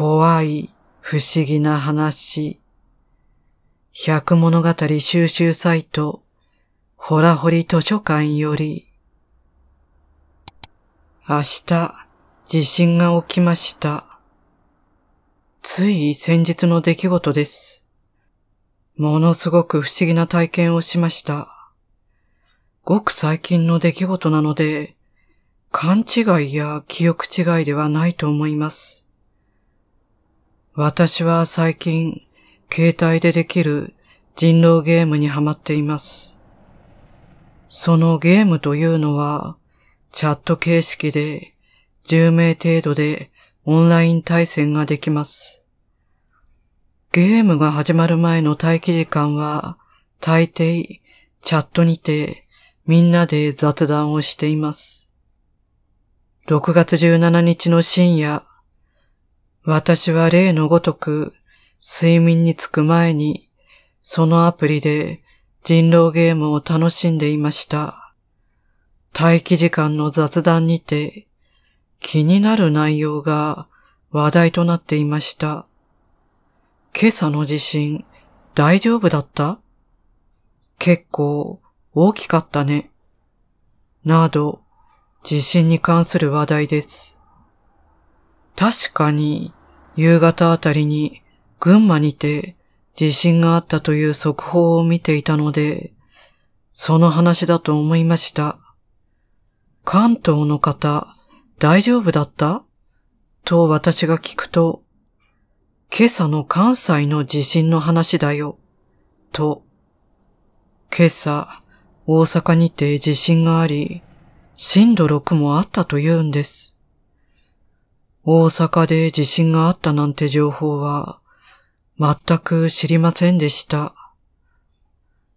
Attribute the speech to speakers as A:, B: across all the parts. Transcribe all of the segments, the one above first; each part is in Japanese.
A: 怖い不思議な話。百物語収集サイト、ほらほり図書館より。明日、地震が起きました。つい先日の出来事です。ものすごく不思議な体験をしました。ごく最近の出来事なので、勘違いや記憶違いではないと思います。私は最近、携帯でできる人狼ゲームにハマっています。そのゲームというのは、チャット形式で10名程度でオンライン対戦ができます。ゲームが始まる前の待機時間は、大抵チャットにてみんなで雑談をしています。6月17日の深夜、私は例のごとく、睡眠につく前に、そのアプリで人狼ゲームを楽しんでいました。待機時間の雑談にて、気になる内容が話題となっていました。今朝の地震、大丈夫だった結構大きかったね。など、地震に関する話題です。確かに、夕方あたりに群馬にて地震があったという速報を見ていたので、その話だと思いました。関東の方、大丈夫だったと私が聞くと、今朝の関西の地震の話だよ、と。今朝、大阪にて地震があり、震度6もあったというんです。大阪で地震があったなんて情報は全く知りませんでした。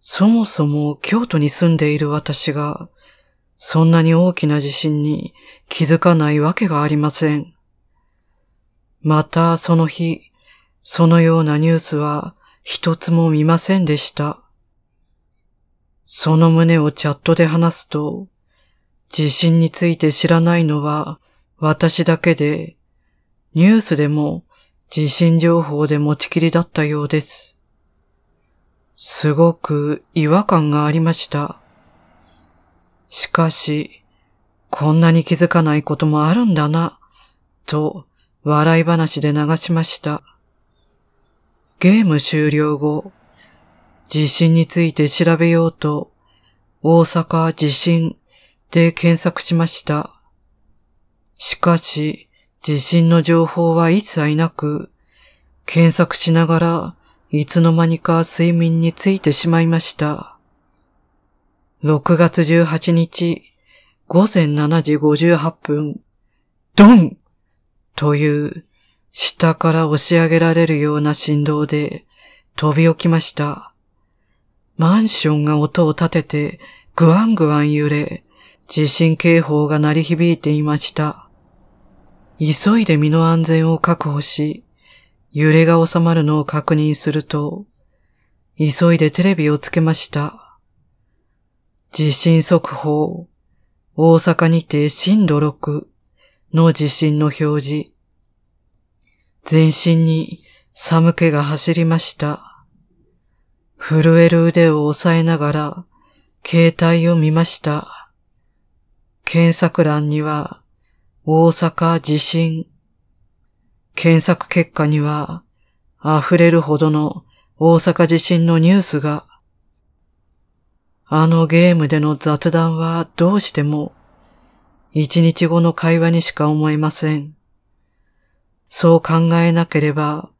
A: そもそも京都に住んでいる私がそんなに大きな地震に気づかないわけがありません。またその日、そのようなニュースは一つも見ませんでした。その旨をチャットで話すと、地震について知らないのは私だけでニュースでも地震情報で持ちきりだったようです。すごく違和感がありました。しかし、こんなに気づかないこともあるんだな、と笑い話で流しました。ゲーム終了後、地震について調べようと、大阪地震で検索しました。しかし、地震の情報は一切なく、検索しながら、いつの間にか睡眠についてしまいました。6月18日、午前7時58分、ドンという、下から押し上げられるような振動で、飛び起きました。マンションが音を立てて、ぐわんぐわん揺れ、地震警報が鳴り響いていました。急いで身の安全を確保し、揺れが収まるのを確認すると、急いでテレビをつけました。地震速報、大阪にて震度6の地震の表示。全身に寒気が走りました。震える腕を押さえながら、携帯を見ました。検索欄には、大阪地震。検索結果には溢れるほどの大阪地震のニュースが、あのゲームでの雑談はどうしても一日後の会話にしか思えません。そう考えなければ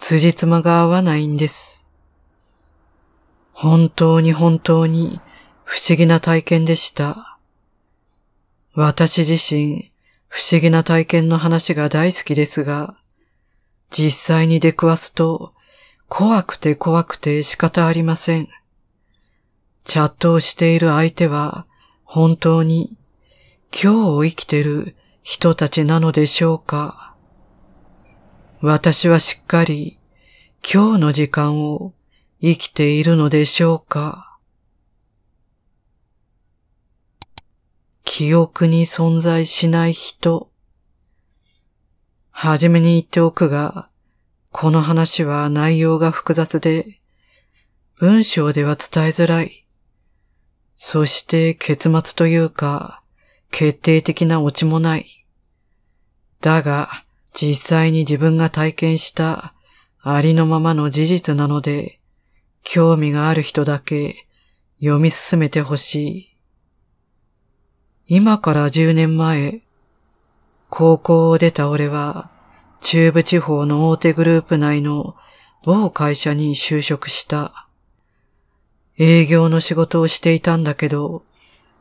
A: 辻褄が合わないんです。本当に本当に不思議な体験でした。私自身不思議な体験の話が大好きですが、実際に出くわすと怖くて怖くて仕方ありません。チャットをしている相手は本当に今日を生きてる人たちなのでしょうか私はしっかり今日の時間を生きているのでしょうか記憶に存在しない人。はじめに言っておくが、この話は内容が複雑で、文章では伝えづらい。そして結末というか、決定的なオチもない。だが、実際に自分が体験したありのままの事実なので、興味がある人だけ読み進めてほしい。今から10年前、高校を出た俺は、中部地方の大手グループ内の某会社に就職した。営業の仕事をしていたんだけど、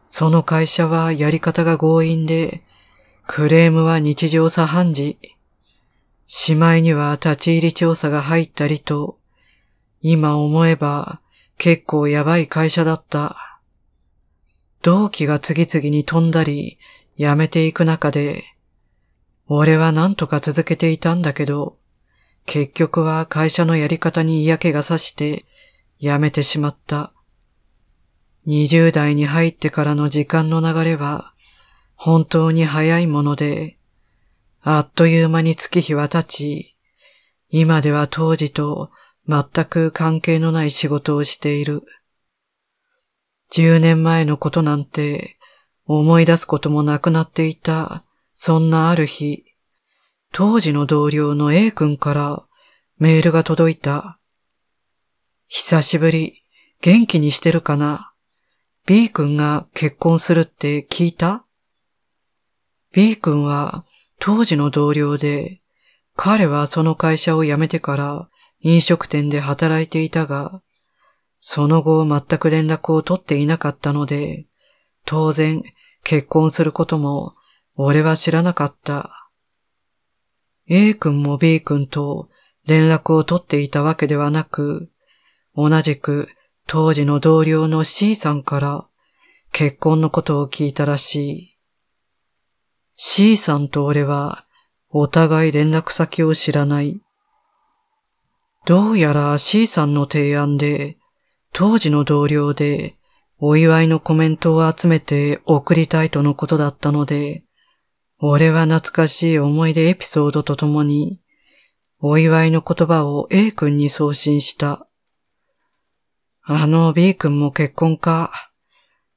A: その会社はやり方が強引で、クレームは日常茶飯事。しまいには立ち入り調査が入ったりと、今思えば結構やばい会社だった。同期が次々に飛んだり、辞めていく中で、俺は何とか続けていたんだけど、結局は会社のやり方に嫌気がさして辞めてしまった。20代に入ってからの時間の流れは本当に早いもので、あっという間に月日は経ち、今では当時と全く関係のない仕事をしている。10年前のことなんて思い出すこともなくなっていた、そんなある日、当時の同僚の A 君からメールが届いた。久しぶり、元気にしてるかな ?B 君が結婚するって聞いた ?B 君は当時の同僚で、彼はその会社を辞めてから飲食店で働いていたが、その後全く連絡を取っていなかったので、当然結婚することも俺は知らなかった。A 君も B 君と連絡を取っていたわけではなく、同じく当時の同僚の C さんから結婚のことを聞いたらしい。C さんと俺はお互い連絡先を知らない。どうやら C さんの提案で当時の同僚で、お祝いのコメントを集めて送りたいとのことだったので、俺は懐かしい思い出エピソードとともに、お祝いの言葉を A 君に送信した。あの B 君も結婚か。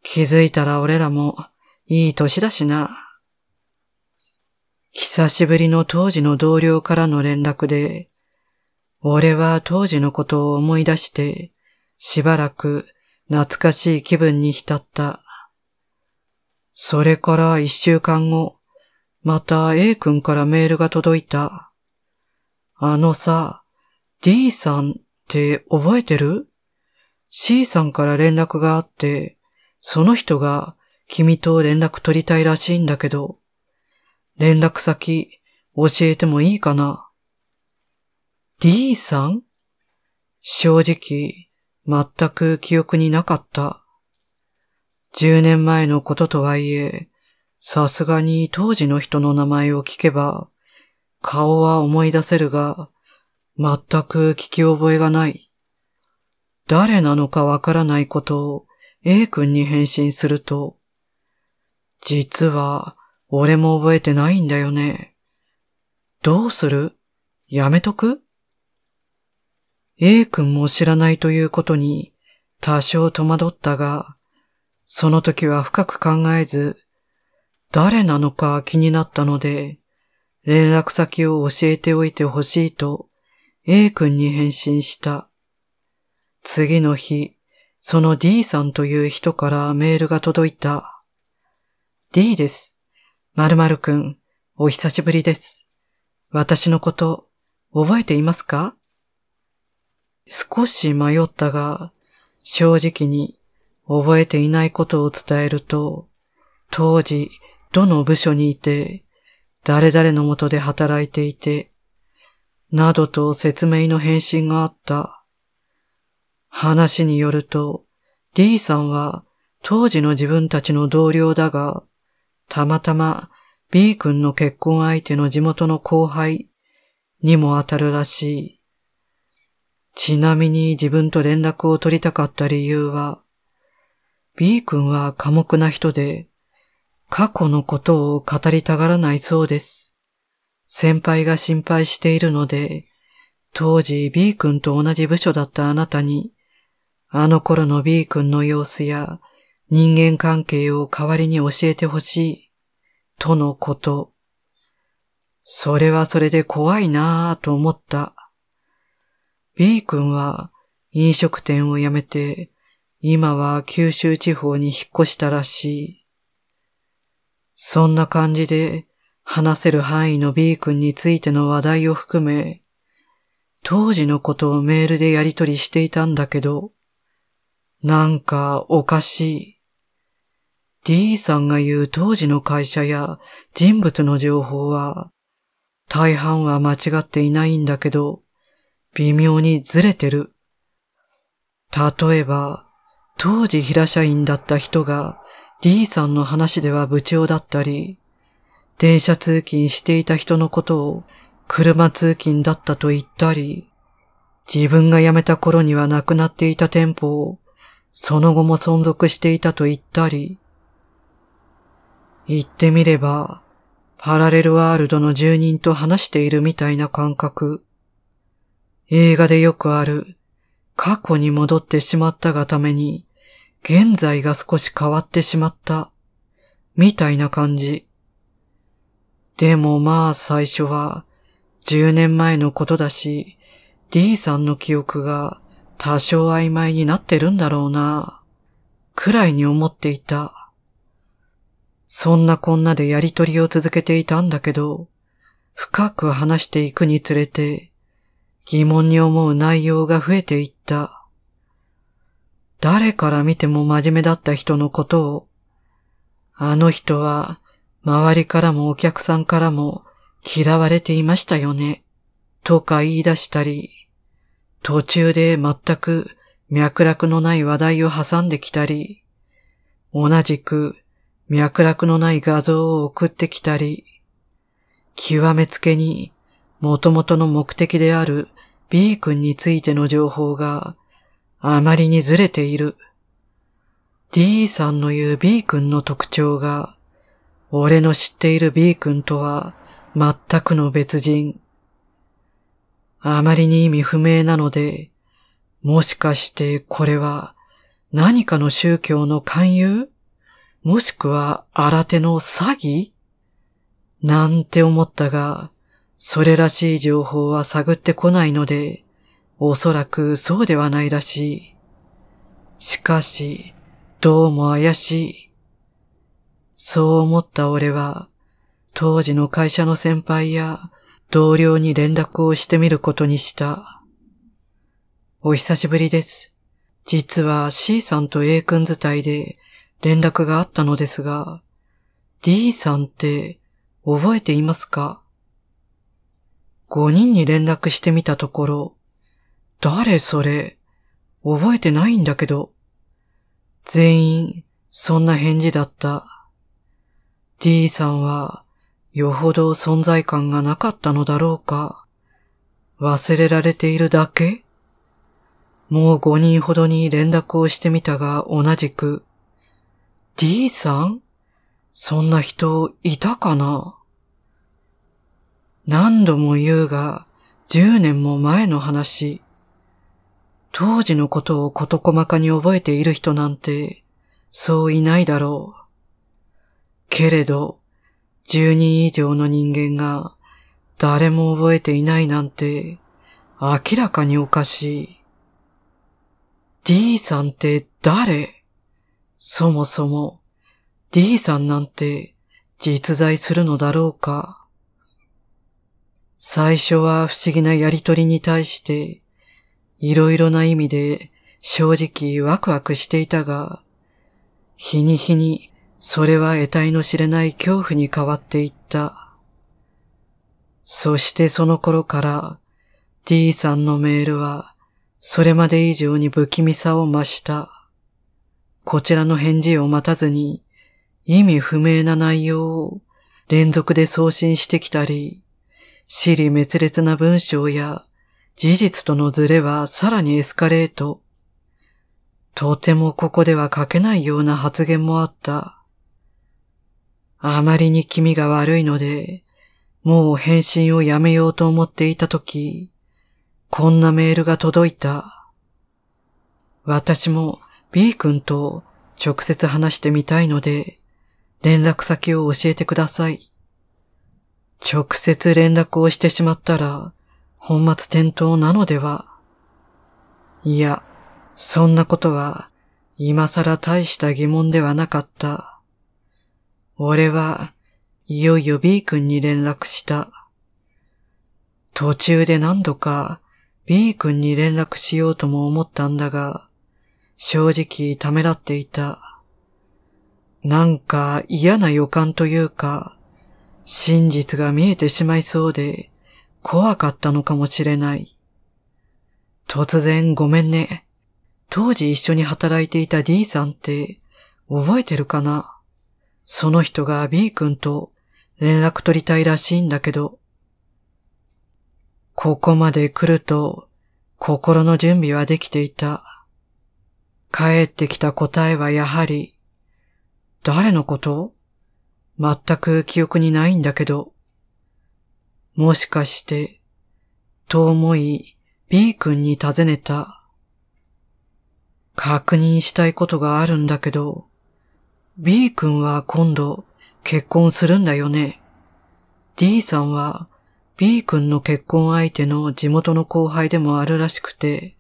A: 気づいたら俺らもいい年だしな。久しぶりの当時の同僚からの連絡で、俺は当時のことを思い出して、しばらく懐かしい気分に浸った。それから一週間後、また A 君からメールが届いた。あのさ、D さんって覚えてる ?C さんから連絡があって、その人が君と連絡取りたいらしいんだけど、連絡先教えてもいいかな ?D さん正直、全く記憶になかった。10年前のこととはいえ、さすがに当時の人の名前を聞けば、顔は思い出せるが、全く聞き覚えがない。誰なのかわからないことを A 君に返信すると、実は俺も覚えてないんだよね。どうするやめとく A 君も知らないということに多少戸惑ったが、その時は深く考えず、誰なのか気になったので、連絡先を教えておいてほしいと A 君に返信した。次の日、その D さんという人からメールが届いた。D です。〇〇くん、お久しぶりです。私のこと、覚えていますか少し迷ったが、正直に覚えていないことを伝えると、当時どの部署にいて、誰々のもとで働いていて、などと説明の返信があった。話によると、D さんは当時の自分たちの同僚だが、たまたま B 君の結婚相手の地元の後輩にも当たるらしい。ちなみに自分と連絡を取りたかった理由は、B 君は寡黙な人で、過去のことを語りたがらないそうです。先輩が心配しているので、当時 B 君と同じ部署だったあなたに、あの頃の B 君の様子や人間関係を代わりに教えてほしい、とのこと。それはそれで怖いなぁと思った。B 君は飲食店を辞めて、今は九州地方に引っ越したらしい。そんな感じで話せる範囲の B 君についての話題を含め、当時のことをメールでやり取りしていたんだけど、なんかおかしい。D さんが言う当時の会社や人物の情報は、大半は間違っていないんだけど、微妙にずれてる。例えば、当時平社員だった人が D さんの話では部長だったり、電車通勤していた人のことを車通勤だったと言ったり、自分が辞めた頃にはなくなっていた店舗をその後も存続していたと言ったり、言ってみれば、パラレルワールドの住人と話しているみたいな感覚。映画でよくある、過去に戻ってしまったがために、現在が少し変わってしまった、みたいな感じ。でもまあ最初は、10年前のことだし、D さんの記憶が多少曖昧になってるんだろうな、くらいに思っていた。そんなこんなでやりとりを続けていたんだけど、深く話していくにつれて、疑問に思う内容が増えていった。誰から見ても真面目だった人のことを、あの人は周りからもお客さんからも嫌われていましたよね、とか言い出したり、途中で全く脈絡のない話題を挟んできたり、同じく脈絡のない画像を送ってきたり、極めつけに元々の目的である B 君についての情報があまりにずれている。D さんの言う B 君の特徴が、俺の知っている B 君とは全くの別人。あまりに意味不明なので、もしかしてこれは何かの宗教の勧誘もしくは新手の詐欺なんて思ったが、それらしい情報は探ってこないので、おそらくそうではないらしい。しかし、どうも怪しい。そう思った俺は、当時の会社の先輩や同僚に連絡をしてみることにした。お久しぶりです。実は C さんと A 君伝体で連絡があったのですが、D さんって覚えていますか5人に連絡してみたところ、誰それ覚えてないんだけど。全員、そんな返事だった。D さんは、よほど存在感がなかったのだろうか。忘れられているだけもう5人ほどに連絡をしてみたが同じく、D さんそんな人いたかな何度も言うが、十年も前の話。当時のことを事細かに覚えている人なんて、そういないだろう。けれど、十人以上の人間が誰も覚えていないなんて、明らかにおかしい。D さんって誰そもそも D さんなんて実在するのだろうか最初は不思議なやりとりに対して、いろいろな意味で正直ワクワクしていたが、日に日にそれは得体の知れない恐怖に変わっていった。そしてその頃から D さんのメールはそれまで以上に不気味さを増した。こちらの返事を待たずに意味不明な内容を連続で送信してきたり、尻滅裂な文章や事実とのズレはさらにエスカレート。とてもここでは書けないような発言もあった。あまりに気味が悪いので、もう返信をやめようと思っていたとき、こんなメールが届いた。私も B 君と直接話してみたいので、連絡先を教えてください。直接連絡をしてしまったら、本末転倒なのではいや、そんなことは、今更大した疑問ではなかった。俺は、いよいよ B 君に連絡した。途中で何度か B 君に連絡しようとも思ったんだが、正直ためらっていた。なんか嫌な予感というか、真実が見えてしまいそうで、怖かったのかもしれない。突然ごめんね。当時一緒に働いていた D さんって覚えてるかなその人が B 君と連絡取りたいらしいんだけど。ここまで来ると心の準備はできていた。帰ってきた答えはやはり、誰のこと全く記憶にないんだけど。もしかして、と思い B 君に尋ねた。確認したいことがあるんだけど、B 君は今度結婚するんだよね。D さんは B 君の結婚相手の地元の後輩でもあるらしくて。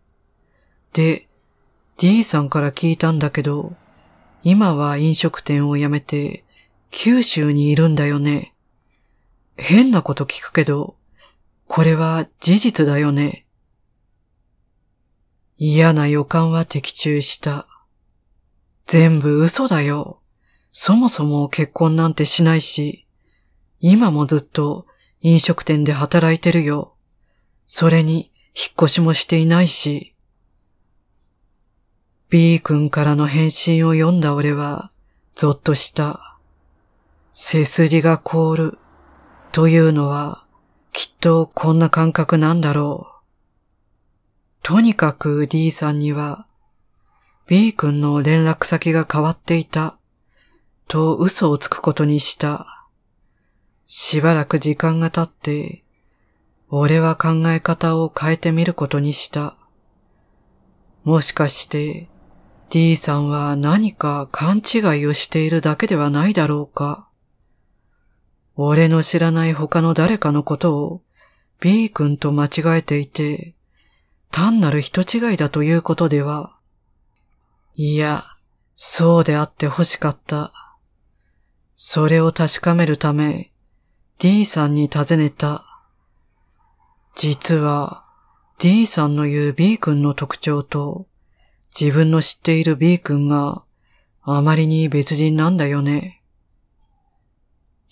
A: で、D さんから聞いたんだけど、今は飲食店を辞めて九州にいるんだよね。変なこと聞くけど、これは事実だよね。嫌な予感は的中した。全部嘘だよ。そもそも結婚なんてしないし、今もずっと飲食店で働いてるよ。それに引っ越しもしていないし。B 君からの返信を読んだ俺は、ぞっとした。背筋が凍るというのはきっとこんな感覚なんだろう。とにかく D さんには B 君の連絡先が変わっていたと嘘をつくことにした。しばらく時間が経って俺は考え方を変えてみることにした。もしかして D さんは何か勘違いをしているだけではないだろうか。俺の知らない他の誰かのことを B 君と間違えていて、単なる人違いだということでは。いや、そうであって欲しかった。それを確かめるため、D さんに尋ねた。実は、D さんの言う B 君の特徴と、自分の知っている B 君があまりに別人なんだよね。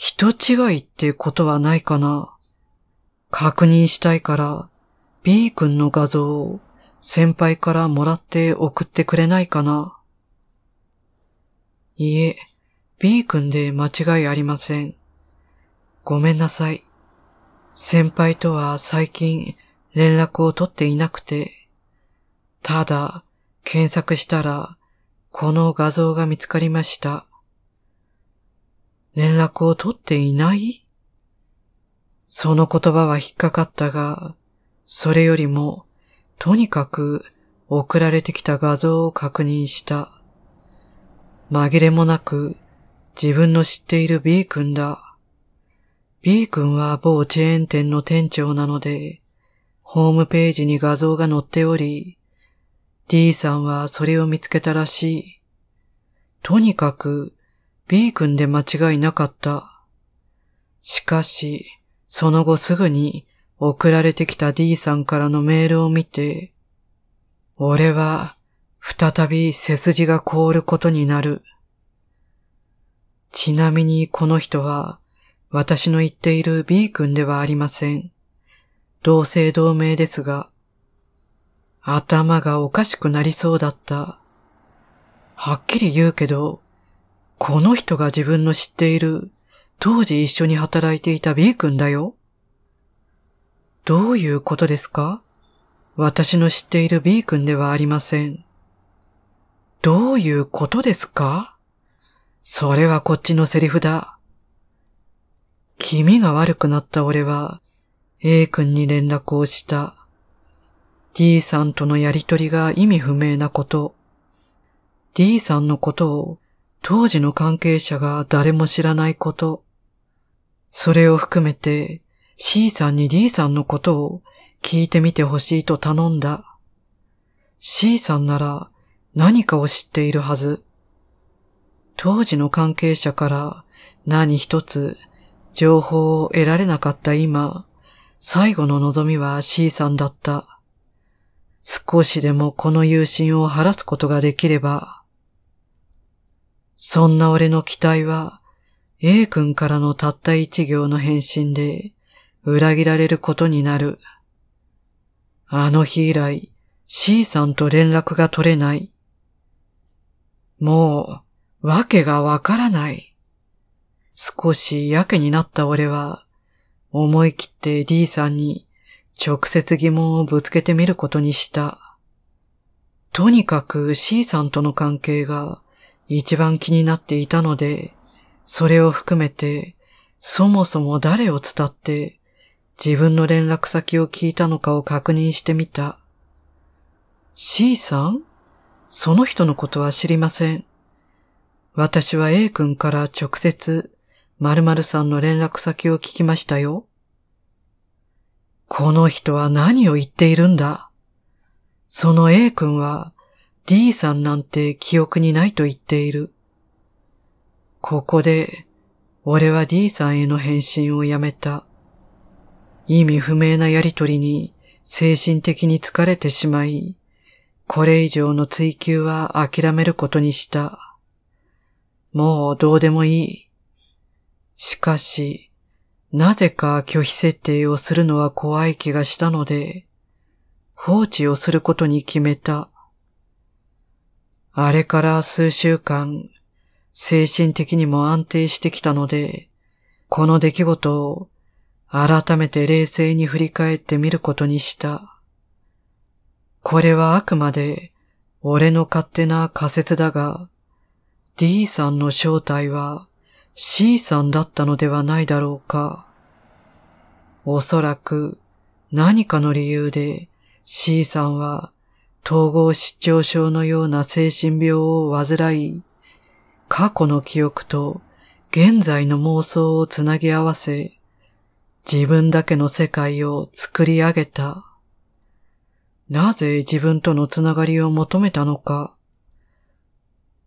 A: 人違いってことはないかな。確認したいから、B 君の画像を先輩からもらって送ってくれないかな。いえ、B 君で間違いありません。ごめんなさい。先輩とは最近連絡を取っていなくて、ただ検索したらこの画像が見つかりました。連絡を取っていないその言葉は引っかかったが、それよりも、とにかく送られてきた画像を確認した。紛れもなく自分の知っている B 君だ。B 君は某チェーン店の店長なので、ホームページに画像が載っており、D さんはそれを見つけたらしい。とにかく B 君で間違いなかった。しかし、その後すぐに送られてきた D さんからのメールを見て、俺は再び背筋が凍ることになる。ちなみにこの人は私の言っている B 君ではありません。同姓同名ですが、頭がおかしくなりそうだった。はっきり言うけど、この人が自分の知っている、当時一緒に働いていた B 君だよ。どういうことですか私の知っている B 君ではありません。どういうことですかそれはこっちのセリフだ。気味が悪くなった俺は A 君に連絡をした。D さんとのやりとりが意味不明なこと。D さんのことを当時の関係者が誰も知らないこと、それを含めて C さんに D さんのことを聞いてみてほしいと頼んだ。C さんなら何かを知っているはず。当時の関係者から何一つ情報を得られなかった今、最後の望みは C さんだった。少しでもこの友人を晴らすことができれば、そんな俺の期待は、A 君からのたった一行の返信で、裏切られることになる。あの日以来、C さんと連絡が取れない。もう、わけがわからない。少しやけになった俺は、思い切って D さんに直接疑問をぶつけてみることにした。とにかく C さんとの関係が一番気になっていたので、それを含めて、そもそも誰を伝って自分の連絡先を聞いたのかを確認してみた。C さんその人のことは知りません。私は A 君から直接〇〇さんの連絡先を聞きましたよ。この人は何を言っているんだその A 君は D さんなんて記憶にないと言っている。ここで、俺は D さんへの返信をやめた。意味不明なやりとりに精神的に疲れてしまい、これ以上の追求は諦めることにした。もうどうでもいい。しかし、なぜか拒否設定をするのは怖い気がしたので、放置をすることに決めた。あれから数週間、精神的にも安定してきたので、この出来事を改めて冷静に振り返ってみることにした。これはあくまで俺の勝手な仮説だが、D さんの正体は C さんだったのではないだろうか。おそらく何かの理由で C さんは統合失調症のような精神病を患い、過去の記憶と現在の妄想をつなぎ合わせ、自分だけの世界を作り上げた。なぜ自分とのつながりを求めたのか。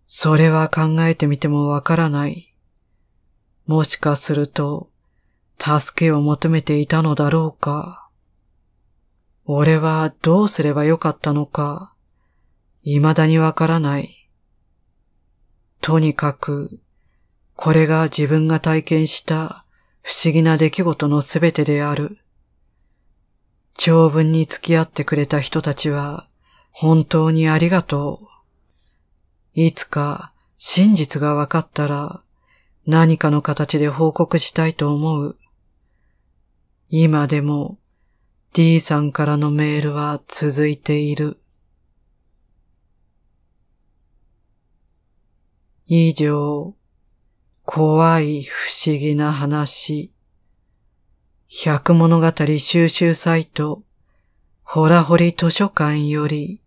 A: それは考えてみてもわからない。もしかすると、助けを求めていたのだろうか。俺はどうすればよかったのか、未だにわからない。とにかく、これが自分が体験した不思議な出来事のすべてである。長文に付き合ってくれた人たちは本当にありがとう。いつか真実が分かったら何かの形で報告したいと思う。今でも D さんからのメールは続いている。以上、怖い不思議な話。百物語収集サイト、ほらほり図書館より、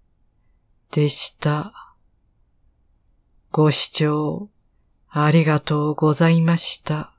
A: でした。ご視聴ありがとうございました。